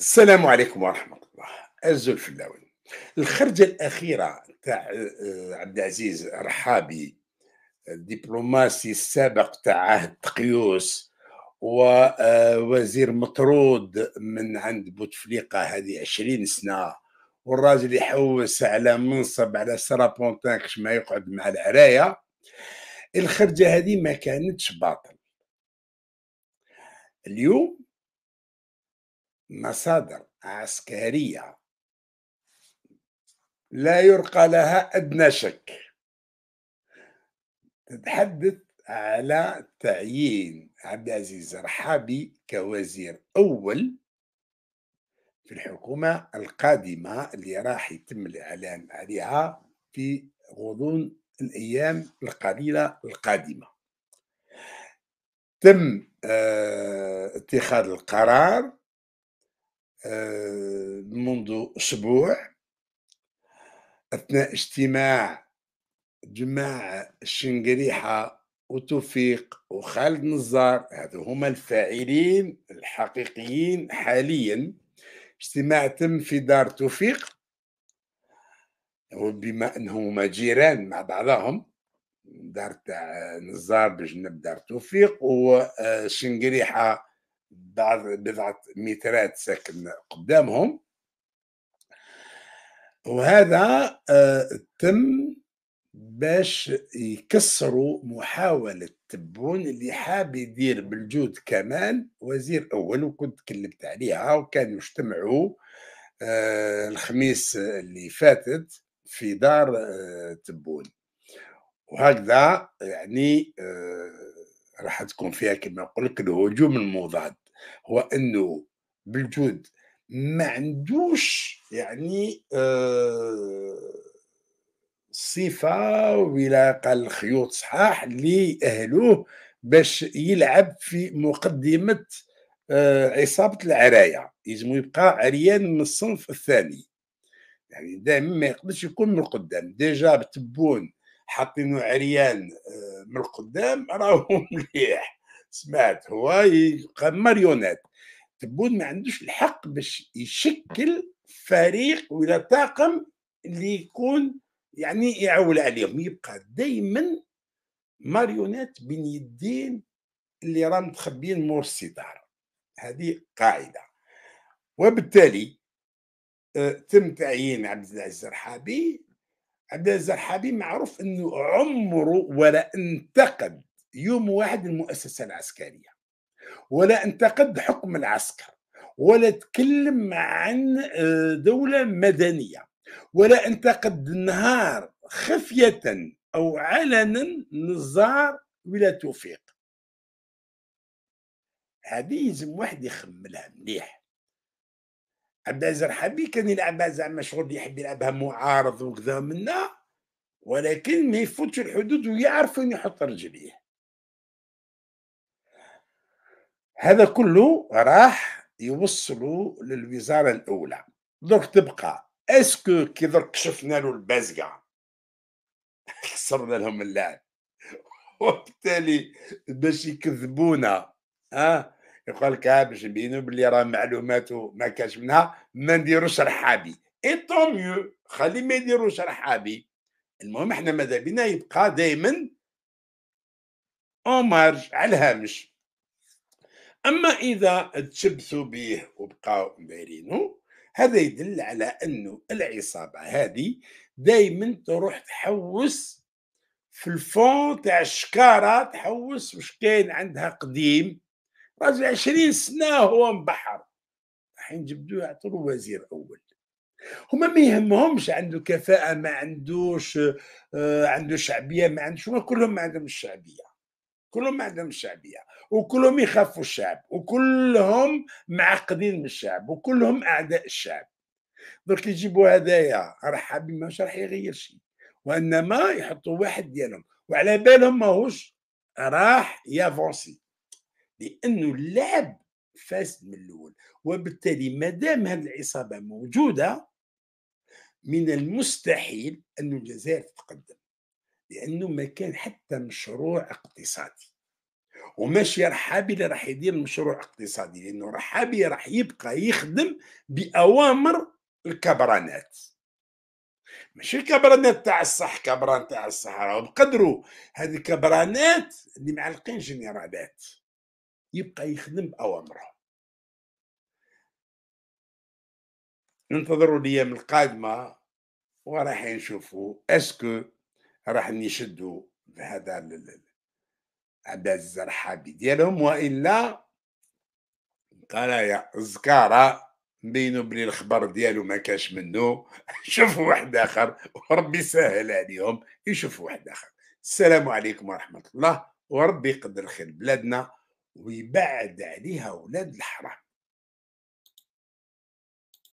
السلام عليكم ورحمة الله اللون الخرجة الأخيرة تاع آه، عبد العزيز رحابي الدبلوماسي السابق تاع عهد قيوس ووزير آه، مطرود من عند بوتفليقة هذه عشرين سنة والراجل يحوس على منصب على سرابونتان كش ما يقعد مع العراية الخرجة هذه ما كانتش باطل اليوم مصادر عسكرية لا يرقى لها أدنى شك تتحدث على تعيين عبد العزيز الرحابي كوزير أول في الحكومة القادمة اللي راح يتم الإعلان عليها في غضون الأيام القليلة القادمة تم آه، اتخاذ القرار آه، منذ أسبوع أثناء اجتماع جماعة الشنقريحة وتوفيق وخالد نزار هذا هما الفاعلين الحقيقيين حاليا اجتماع تم في دار توفيق وبما انهم جيران مع بعضهم دار تاع نزار بجنب دار توفيق وشنقريحه بعض بضعة مترات ساكن قدامهم وهذا آه، تم باش يكسروا محاولة تبون اللي حاب يدير بالجود كمال وزير أول وكنت تكلمت عليها وكانوا يجتمعوا آه، الخميس اللي فاتت في دار آه، تبون وهكذا يعني راح تكون فيها كما نقول لك الهجوم المضاد هو انه بالجود ما عندوش يعني آه، صفه ولاقى الخيوط صحاح اللي يأهلوه باش يلعب في مقدمه آه، عصابه العرايه يجمو يبقى عريان من الصنف الثاني يعني دائما ما يقدرش يكون من القدام ديجا بتبون حاطينو عريان آه، من القدام راهو مليح سمعت هو ماريونات تبون ما عندوش الحق باش يشكل فريق ولا طاقم اللي يكون يعني يعول عليهم يبقى دائما ماريونات بين يدين اللي راهم مخبيين مور الستار هذه قاعده وبالتالي آه، تم تعيين عبد العزيز الرحابي عبد العزيز الرحابي معروف انه عمره ولا انتقد يوم واحد المؤسسة العسكرية ولا انتقد حكم العسكر ولا تكلم عن آه، دولة مدنية ولا انتقد النهار خفية أو علنا نزار ولا توفيق هذه يلزم واحد يخملها مليح عبد العزيز الرحابي كان يلعبها زعما مشغول يحب يلعبها معارض وكذا منا ولكن ما يفوتش الحدود ويعرف وين يحط رجليه هذا كله راح يوصلوا للوزاره الاولى درك تبقى اسكو كي درك كشفنا له البازقه خسرنا لهم اللعب وبالتالي باش يكذبونا ها يقول لك آه، باش نبينوا بلي راه معلوماته ما كاش منها ما نديروش رحابي اي طون ميو خلي ما يديروش رحابي المهم احنا ماذا بينا يبقى دائما اون مارج على الهامش اما اذا تشبثوا به وبقاو دايرينو هذا يدل على انه العصابه هذه دائما تروح تحوس في الفون تاع الشكاره تحوس واش كاين عندها قديم راجل عشرين سنه هو مبحر الحين جبدوه يعطوا وزير اول هما ما يهمهمش عنده كفاءه ما عندوش آه، عنده شعبيه ما عندوش كلهم ما عندهم الشعبيه كلهم عندهم الشعبيه وكلهم يخافوا الشعب وكلهم معقدين من الشعب وكلهم اعداء الشعب درك يجيبوا هدايا رحاب ما راح يغير شيء وانما يحطوا واحد ديالهم وعلى بالهم ماهوش راح يافونسي لانه اللعب فاسد من الاول وبالتالي ما دام هذه العصابه موجوده من المستحيل ان الجزائر تتقدم لانه ما كان حتى مشروع اقتصادي وماشي رحابي اللي راح يدير مشروع اقتصادي لانه رحابي راح يبقى يخدم باوامر الكبرانات ماشي الكبرانات تاع الصح كبران تاع الصحراء بقدروا هذه الكبرانات اللي معلقين جنرالات يبقى يخدم باوامرهم ننتظروا الايام القادمه وراح نشوفوا اسكو راح يشدوا هذا هذا الزرحابي ديالهم والا قال يا الزكاره بينو بلي الخبر ديالو ما كاش منو شوفوا واحد اخر وربي يسهل عليهم يشوفوا واحد اخر السلام عليكم ورحمه الله وربي يقدر خير بلادنا ويبعد عليها ولاد الحرام